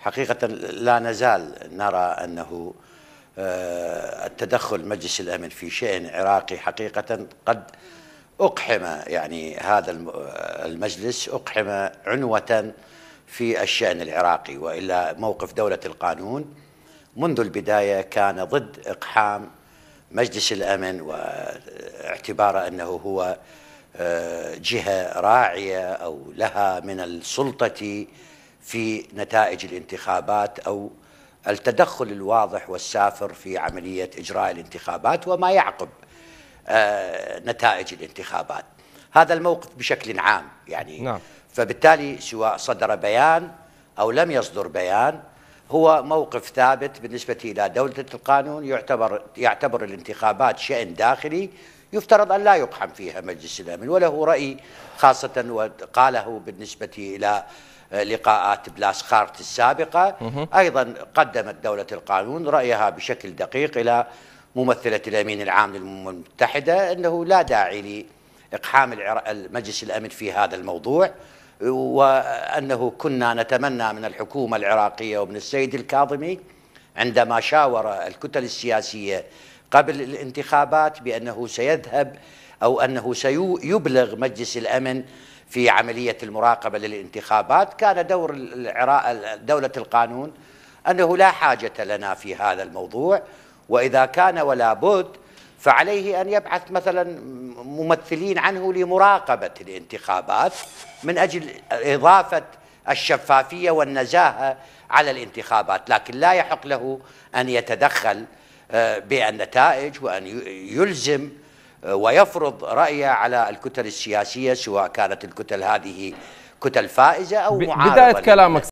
حقيقة لا نزال نرى أنه آه، التدخل مجلس الأمن في شأن عراقي حقيقة قد أقحم يعني هذا المجلس أقحم عنوة في الشأن العراقي وإلا موقف دولة القانون منذ البداية كان ضد إقحام مجلس الأمن واعتباره أنه هو آه، جهة راعية أو لها من السلطة في نتائج الانتخابات أو التدخل الواضح والسافر في عملية إجراء الانتخابات وما يعقب آه، نتائج الانتخابات هذا الموقف بشكل عام يعني نعم. فبالتالي سواء صدر بيان أو لم يصدر بيان هو موقف ثابت بالنسبة إلى دولة القانون يعتبر, يعتبر الانتخابات شأن داخلي يفترض أن لا يقحم فيها مجلس الأمن وله رأي خاصة وقاله بالنسبة إلى لقاءات بلاسخارت السابقة أيضا قدمت دولة القانون رأيها بشكل دقيق إلى ممثلة الأمين العام للأمم المتحدة أنه لا داعي لإقحام مجلس الأمن في هذا الموضوع وأنه كنا نتمنى من الحكومة العراقية ومن السيد الكاظمي عندما شاور الكتل السياسية قبل الانتخابات بأنه سيذهب أو أنه سيبلغ مجلس الأمن في عملية المراقبة للانتخابات كان دور دولة القانون أنه لا حاجة لنا في هذا الموضوع وإذا كان ولا بد فعليه أن يبعث مثلا ممثلين عنه لمراقبة الانتخابات من أجل إضافة الشفافية والنزاهة على الانتخابات لكن لا يحق له أن يتدخل آه، بالنتائج وأن يلزم آه، ويفرض رأيه على الكتل السياسية سواء كانت الكتل هذه كتل فائزة أو معارضة بداية كلامك